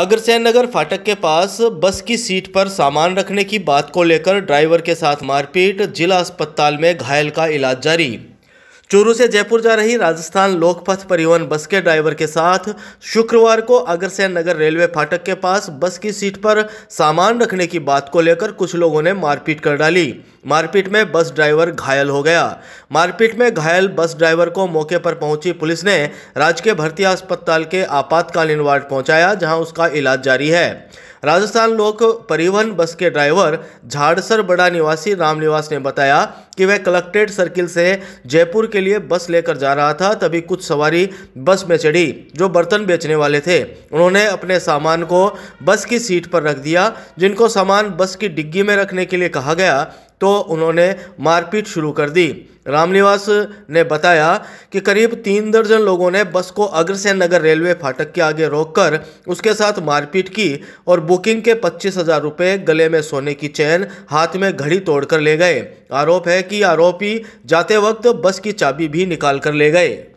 अग्रसेन नगर फाटक के पास बस की सीट पर सामान रखने की बात को लेकर ड्राइवर के साथ मारपीट जिला अस्पताल में घायल का इलाज जारी चूरू से जयपुर जा रही राजस्थान लोकपथ परिवहन बस के ड्राइवर के साथ शुक्रवार को अग्रसेन नगर रेलवे फाटक के पास बस की सीट पर सामान रखने की बात को लेकर कुछ लोगों ने मारपीट कर डाली मारपीट में बस ड्राइवर घायल हो गया मारपीट में घायल बस ड्राइवर को मौके पर पहुंची पुलिस ने राजकीय भर्ती अस्पताल के आपातकालीन वार्ड पहुंचाया जहां उसका इलाज जारी है राजस्थान लोक परिवहन बस के ड्राइवर झाड़सर बड़ा निवासी रामनिवास ने बताया कि वह कलेक्ट्रेट सर्किल से जयपुर के लिए बस लेकर जा रहा था तभी कुछ सवारी बस में चढ़ी जो बर्तन बेचने वाले थे उन्होंने अपने सामान को बस की सीट पर रख दिया जिनको सामान बस की डिग्गी में रखने के लिए कहा गया तो उन्होंने मारपीट शुरू कर दी रामनिवास ने बताया कि करीब तीन दर्जन लोगों ने बस को अग्रसेन नगर रेलवे फाटक के आगे रोककर उसके साथ मारपीट की और बुकिंग के पच्चीस हजार रुपये गले में सोने की चैन हाथ में घड़ी तोड़कर ले गए आरोप है कि आरोपी जाते वक्त बस की चाबी भी निकाल कर ले गए